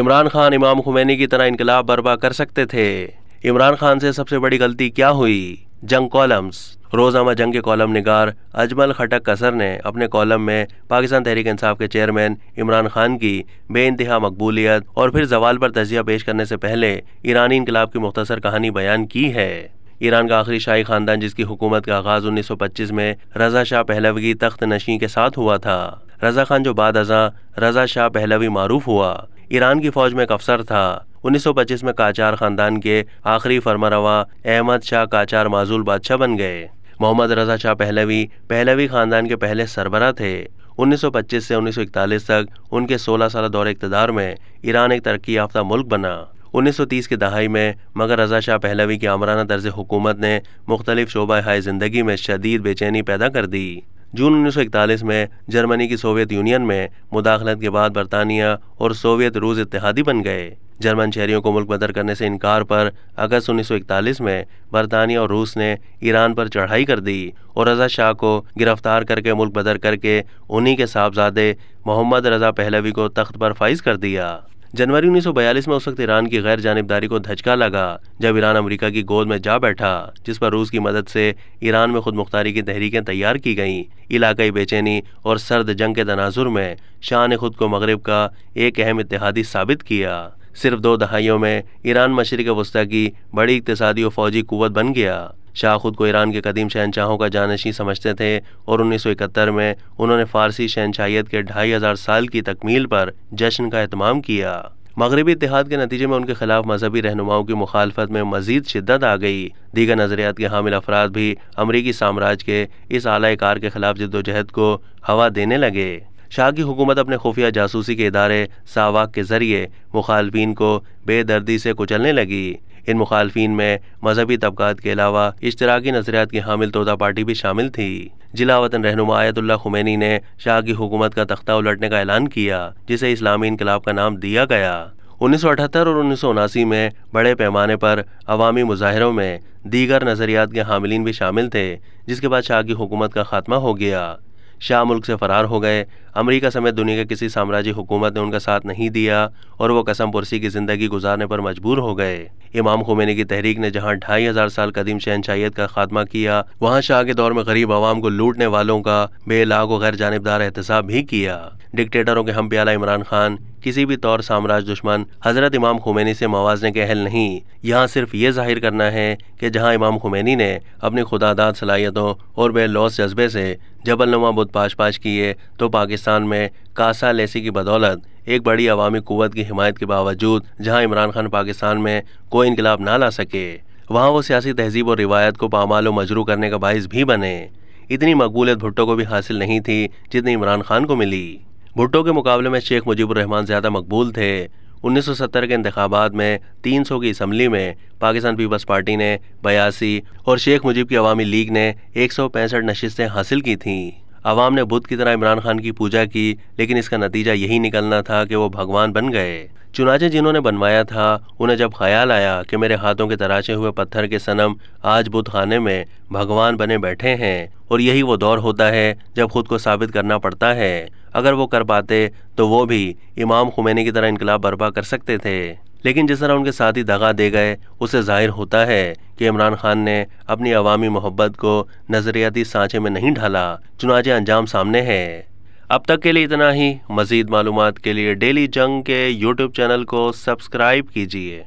इमरान खान इमाम खुमैनी की तरह इनकलाब बर्पा कर सकते थे इमरान खान से सबसे बड़ी गलती क्या हुई जंग कॉलम्स रोजामा जंग के कॉलम निगार अजमल खटक कसर ने अपने कॉलम में पाकिस्तान तहरीक इंसाफ के चेयरमैन इमरान खान की बे इंतहा मकबूलियत और फिर जवाल पर तजिया पेश करने से पहले ईरानी इनकलाब की मुख्तर कहानी बयान की है ईरान का आखिरी शाही खानदान जिसकी हुकूमत का आगाज 1925 में रजा शाह पहलवी तख्त नशी के साथ हुआ था रजा खान जो बाद रजा शाह पहलवी मारूफ हुआ ईरान की फौज में एक अफसर था 1925 में काचार खानदान के आखिरी फरमारवा अहमद शाह काचार माजूल बादशाह बन गए Mohammad Reza Shah Pahlavi Pahlavi खानदान के पहले सरबरा थे 1925 से 1941 तक उनके 16 साल दौरे इकतदार में ईरान एक तरक्की याफ्ता मुल्क बना 1930 की दहाई में मगर रजा शाह पहलवी की आमराना तर्ज हुकूमत ने मुख्तलिफ शोबा हाय ज़िंदगी में शदीद बेचैनी पैदा कर दी जून उन्नीस में जर्मनी की सोवियत यूनियन में मुदाखलत के बाद बरतानिया और सोवियत रूस इतिहादी बन गए जर्मन शहरियों को मुल्क बदर करने से इनकार पर अगस्त 1941 में बरतानिया और रूस ने ईरान पर चढ़ाई कर दी और रजा शाह को गिरफ्तार करके मुल्क बदर करके उन्हीं के साहबजादे मोहम्मद रजा पहलवी को तख्त पर फाइज कर दिया जनवरी 1942 में उस वक्त ईरान की गैर जानबदारी को धचका लगा जब ईरान अमेरिका की गोद में जा बैठा जिस पर रूस की मदद से ईरान में खुद मुख्तारी की तहरीकें तैयार की गईं इलाकई बेचैनी और सर्द जंग के तनाजुर में शाह ने खुद को मगरब का एक अहम इतिहादी साबित किया सिर्फ दो दहाइयों में ईरान मशरक वस्ती की बड़ी इकतसादी और फौजी कुत बन गया शाह खुद को ईरान के कदीम शहनशाहों का जानशी समझते थे और उन्नीस में उन्होंने फारसी शहनशाहियत के ढाई हज़ार साल की तकमील पर जश्न का अहतमाम किया मगरबी इतिहाद के नतीजे में उनके खिलाफ मजहबी रहनुमाओं की मुखालफत में मजीद शिद्दत आ गई दीगर नजरियात के हामिल अफराद भी अमरीकी साम्राज्य के इस आलाय कार के खिलाफ जद्दोजहद को हवा देने लगे शाह की हुकूमत अपने खुफिया जासूसी के इदारे सावाक के जरिए मुखालफन को बेदर्दी से कुचलने लगी इन मुखालफी में मजहबी तबकात के अलावा इश्तराकी नजरियात की हामिल तोदा पार्टी भी शामिल थी जिला वतन रहनुमा आयतुल्ला खुमैनी ने शाह की हुकूमत का तख्ता उलटने का ऐलान किया जिसे इस्लामी इनकलाब का नाम दिया गया उन्नीस और उन्नीस में बड़े पैमाने पर अवामी मुजाहरों में दीगर नजरियात के हामिलीन भी शामिल थे जिसके बाद शाह की हुकूमत का खात्मा हो गया शाह मुल्क से फरार हो गए अमेरिका समेत दुनिया के किसी साम्राज्य हुकूमत ने उनका साथ नहीं दिया और वो कसम पुरसी की ज़िंदगी गुजारने पर मजबूर हो गए इमाम खुमैनी की तहरीक ने जहाँ ढाई हजार साल कदीम शहनशाहियत का खात्मा किया वहाँ शाह के दौर में गरीब आवाम को लूटने वालों का बेलाग और गैर जानबदार एहतसाब भी किया डिक्टेटरों के हम प्याला इमरान खान किसी भी तौर साम्राज्य दुश्मन हजरत इमाम खुमैनी से मवाजने के अहल नहीं यहाँ सिर्फ ये जाहिर करना है कि जहाँ इमाम खुमैनी ने अपनी खुदादाद सलाहियतों और बेलौस जज्बे से जबलनुमा बुद्ध पाश पाश किए तो पाकिस्तान में कासा लेसी की बदौलत एक बड़ी अवामी कुत की हिमायत के बावजूद जहाँ इमरान खान पाकिस्तान में कोई इनकलाब ना ला सके वहाँ वो सियासी तहजीब और रिवायत को पामाल मजरू करने का बायस भी बने इतनी मकबूलियत भुट्टो को भी हासिल नहीं थी जितनी इमरान खान को मिली भुट्टो के मुकाबले में शेख मुजीबरहमान ज़्यादा मकबूल थे 1970 के इंतबात में 300 की इसम्बली में पाकिस्तान पीपल्स पार्टी ने बयासी और शेख मुजीब की अवामी लीग ने एक सौ पैंसठ नशस्तें हासिल की थीं आवाम ने बुद्ध की तरह इमरान खान की पूजा की लेकिन इसका नतीजा यही निकलना था कि वो भगवान बन गए चुनाचे जिन्होंने बनवाया था उन्हें जब ख्याल आया कि मेरे हाथों के तराशे हुए पत्थर के सनम आज बुद्ध खाने में भगवान बने बैठे हैं और यही वो दौर होता है जब खुद को साबित करना पड़ता है अगर वो कर पाते तो वो भी इमाम खुमैनी की तरह इनकलाब बर्पा कर सकते थे लेकिन जिस तरह उनके साथी दगा दे गए उसे जाहिर होता है कि इमरान खान ने अपनी अवामी मोहब्बत को नज़रियाती सांचे में नहीं ढाला चुनाचे अंजाम सामने है अब तक के लिए इतना ही मज़ीद मालूम के लिए डेली जंग के यूट्यूब चैनल को सब्सक्राइब कीजिए